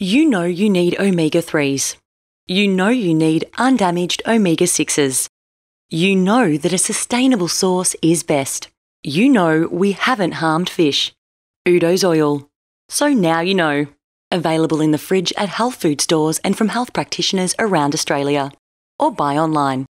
You know you need omega 3s. You know you need undamaged omega 6s. You know that a sustainable source is best. You know we haven't harmed fish. Udo's oil. So now you know. Available in the fridge at health food stores and from health practitioners around Australia. Or buy online.